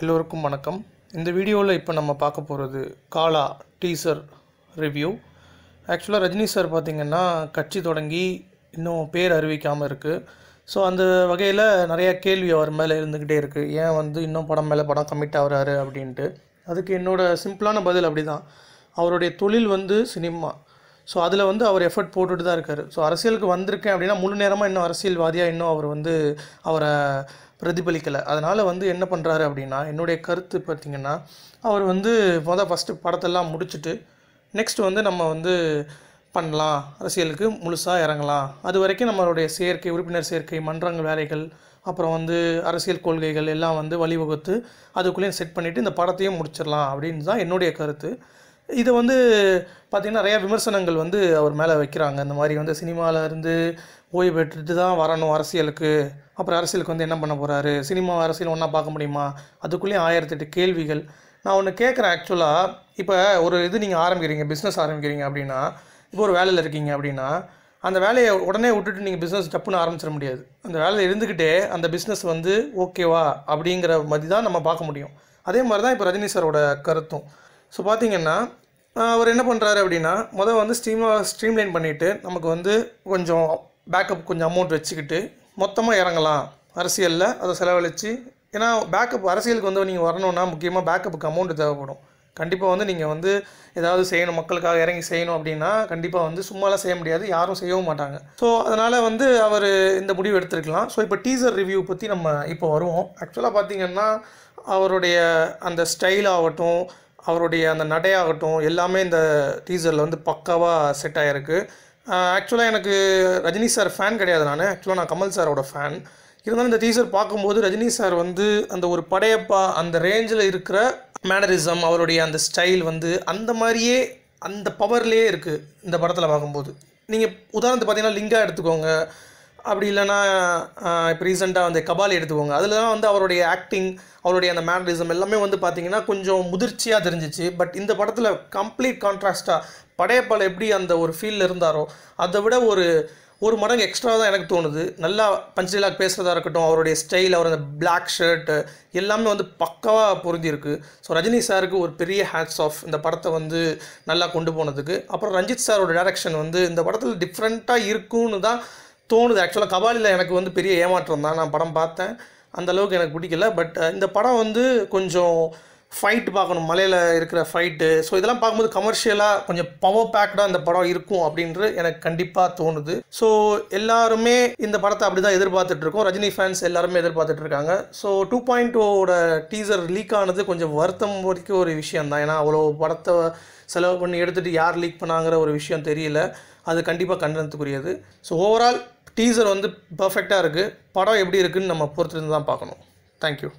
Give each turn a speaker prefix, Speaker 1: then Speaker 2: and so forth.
Speaker 1: எல்லோருக்கும் வணக்கம் இந்த வீடியோவில் இப்போ நம்ம பார்க்க போகிறது காலா டீசர் ரிவ்யூ ஆக்சுவலாக ரஜினி சார் பார்த்திங்கன்னா கட்சி தொடங்கி இன்னும் பேர் அறிவிக்காமல் இருக்குது ஸோ அந்த வகையில் நிறையா கேள்வி அவர் மேலே இருந்துக்கிட்டே இருக்குது ஏன் வந்து இன்னும் படம் மேலே படம் கமிட் ஆகிறாரு அப்படின்ட்டு அதுக்கு என்னோடய சிம்பிளான பதில் அப்படி தான் அவருடைய தொழில் வந்து சினிமா ஸோ அதில் வந்து அவர் எஃபர்ட் போட்டுட்டு தான் இருக்கார் ஸோ அரசியலுக்கு வந்திருக்கேன் அப்படின்னா முழு நேரமாக இன்னும் அரசியல்வாதியாக இன்னும் அவர் வந்து அவரை பிரதிபலிக்கலை அதனால் வந்து என்ன பண்ணுறாரு அப்படின்னா என்னுடைய கருத்து பார்த்திங்கன்னா அவர் வந்து மொதல் ஃபஸ்ட்டு படத்தெல்லாம் முடிச்சுட்டு நெக்ஸ்ட் வந்து நம்ம வந்து பண்ணலாம் அரசியலுக்கு முழுசாக இறங்கலாம் அது வரைக்கும் நம்மளுடைய சேர்க்கை உறுப்பினர் சேர்க்கை மன்றங்கள் வேலைகள் அப்புறம் வந்து அரசியல் கொள்கைகள் எல்லாம் வந்து வழிவகுத்து அதுக்குள்ளேயும் செட் பண்ணிவிட்டு இந்த படத்தையும் முடிச்சிடலாம் அப்படின்னு தான் என்னுடைய கருத்து இது வந்து பார்த்திங்கன்னா நிறையா விமர்சனங்கள் வந்து அவர் மேலே வைக்கிறாங்க இந்த மாதிரி வந்து சினிமாவிலேருந்து ஓய்வு பெற்றுட்டு தான் வரணும் அரசியலுக்கு அப்புறம் அரசியலுக்கு வந்து என்ன பண்ண போகிறாரு சினிமா அரசியல் ஒன்றா பார்க்க முடியுமா அதுக்குள்ளேயும் ஆயிரத்தெட்டு கேள்விகள் நான் ஒன்று கேட்குறேன் ஆக்சுவலாக இப்போ ஒரு இது நீங்கள் ஆரம்பிக்கிறீங்க பிஸ்னஸ் ஆரம்பிக்கிறீங்க அப்படின்னா இப்போ ஒரு வேலையில் இருக்கீங்க அப்படின்னா அந்த வேலையை உடனே விட்டுட்டு நீங்கள் பிஸ்னஸ் டப்புன்னு ஆரம்பிச்சிட முடியாது அந்த வேலையில் இருந்துக்கிட்டே அந்த பிஸ்னஸ் வந்து ஓகேவா அப்படிங்கிற மாதிரி தான் நம்ம பார்க்க முடியும் அதே மாதிரி தான் இப்போ ரஜினி சாரோட கருத்தும் ஸோ பார்த்திங்கன்னா அவர் என்ன பண்ணுறாரு அப்படின்னா முதல் வந்து ஸ்ட்ரீம் ஸ்ட்ரீம்லைன் பண்ணிவிட்டு நமக்கு வந்து கொஞ்சம் பேக்கப் கொஞ்சம் அமௌண்ட் வச்சுக்கிட்டு மொத்தமாக இறங்கலாம் அரசியலில் அதை செலவழித்து ஏன்னா பேக்கப் அரசியலுக்கு வந்து நீங்கள் வரணுன்னா முக்கியமாக பேக்கப்புக்கு அமௌண்ட் தேவைப்படும் கண்டிப்பாக வந்து நீங்கள் வந்து ஏதாவது செய்யணும் மக்களுக்காக இறங்கி செய்யணும் அப்படின்னா கண்டிப்பாக வந்து சும்மாலாம் செய்ய முடியாது யாரும் செய்யவும் மாட்டாங்க ஸோ அதனால் வந்து அவர் இந்த முடிவு எடுத்துருக்கலாம் ஸோ இப்போ டீசர் ரிவ்யூ பற்றி நம்ம இப்போ வருவோம் ஆக்சுவலாக பார்த்திங்கன்னா அவருடைய அந்த ஸ்டைல் ஆகட்டும் அவருடைய அந்த நடையாகட்டும் எல்லாமே இந்த டீசரில் வந்து பக்காவாக செட் ஆகிருக்கு ஆக்சுவலாக எனக்கு ரஜினி சார் ஃபேன் கிடையாது நான் ஆக்சுவலாக நான் கமல் சாரோட ஃபேன் இருந்தாலும் இந்த டீசர் பார்க்கும்போது ரஜினி சார் வந்து அந்த ஒரு படையப்பா அந்த ரேஞ்சில் இருக்கிற மேனரிசம் அவருடைய அந்த ஸ்டைல் வந்து அந்த மாதிரியே அந்த பவர்லேயே இருக்குது இந்த படத்தில் பார்க்கும்போது நீங்கள் உதாரணத்துக்கு பார்த்தீங்கன்னா லிங்காக எடுத்துக்கோங்க அப்படி இல்லைன்னா இப்போ ரீசெண்டாக வந்து கபாலி எடுத்துக்கோங்க அதில் தான் வந்து அவருடைய ஆக்டிங் அவருடைய அந்த மேனரிசம் எல்லாமே வந்து பார்த்திங்கன்னா கொஞ்சம் முதிர்ச்சியாக தெரிஞ்சிச்சு பட் இந்த படத்தில் கம்ப்ளீட் கான்ட்ராஸ்ட்டாக படையப்பால் எப்படி அந்த ஒரு ஃபீலில் இருந்தாரோ அதை விட ஒரு ஒரு மடங்கு எக்ஸ்ட்ரா தான் எனக்கு தோணுது நல்லா பஞ்சலாக் பேசுகிறதா இருக்கட்டும் அவருடைய ஸ்டைல் அவர் அந்த பிளாக் ஷர்ட்டு எல்லாமே வந்து பக்காவாக பொருந்திருக்கு ஸோ ரஜினி சாருக்கு ஒரு பெரிய ஹேட்ஸ் ஆஃப் இந்த படத்தை வந்து நல்லா கொண்டு போனதுக்கு அப்புறம் ரஞ்சித் சாரோட டேரக்ஷன் வந்து இந்த படத்தில் டிஃப்ரெண்ட்டாக இருக்குன்னு தான் தோணுது ஆக்சுவலாக கபாலியில் எனக்கு வந்து பெரிய ஏமாற்றம் தான் நான் படம் பார்த்தேன் அந்தளவுக்கு எனக்கு பிடிக்கல பட் இந்த படம் வந்து கொஞ்சம் ஃபைட் பார்க்கணும் மலையில் இருக்கிற ஃபைட்டு ஸோ இதெல்லாம் பார்க்கும்போது கமர்ஷியலாக கொஞ்சம் பவர் பேக்டாக இந்த படம் இருக்கும் அப்படின்றது எனக்கு கண்டிப்பாக தோணுது ஸோ எல்லாருமே இந்த படத்தை அப்படி தான் எதிர்பார்த்துட்ருக்கோம் ரஜினி ஃபேன்ஸ் எல்லாருமே எதிர்பார்த்துட்ருக்காங்க ஸோ டூ பாயிண்ட் டூவோட டீசர் லீக் ஆனது கொஞ்சம் வருத்தம் வரைக்கும் ஒரு விஷயம் தான் ஏன்னா அவ்வளோ படத்தை செலவு பண்ணி எடுத்துகிட்டு யார் லீக் பண்ணாங்கிற ஒரு விஷயம் தெரியல அது கண்டிப்பாக கண்டனத்துக்குரியது ஸோ ஓவரால் டீசர் வந்து பர்ஃபெக்டாக இருக்குது படம் எப்படி இருக்குதுன்னு நம்ம பொறுத்துருந்து தான் பார்க்கணும் தேங்க்யூ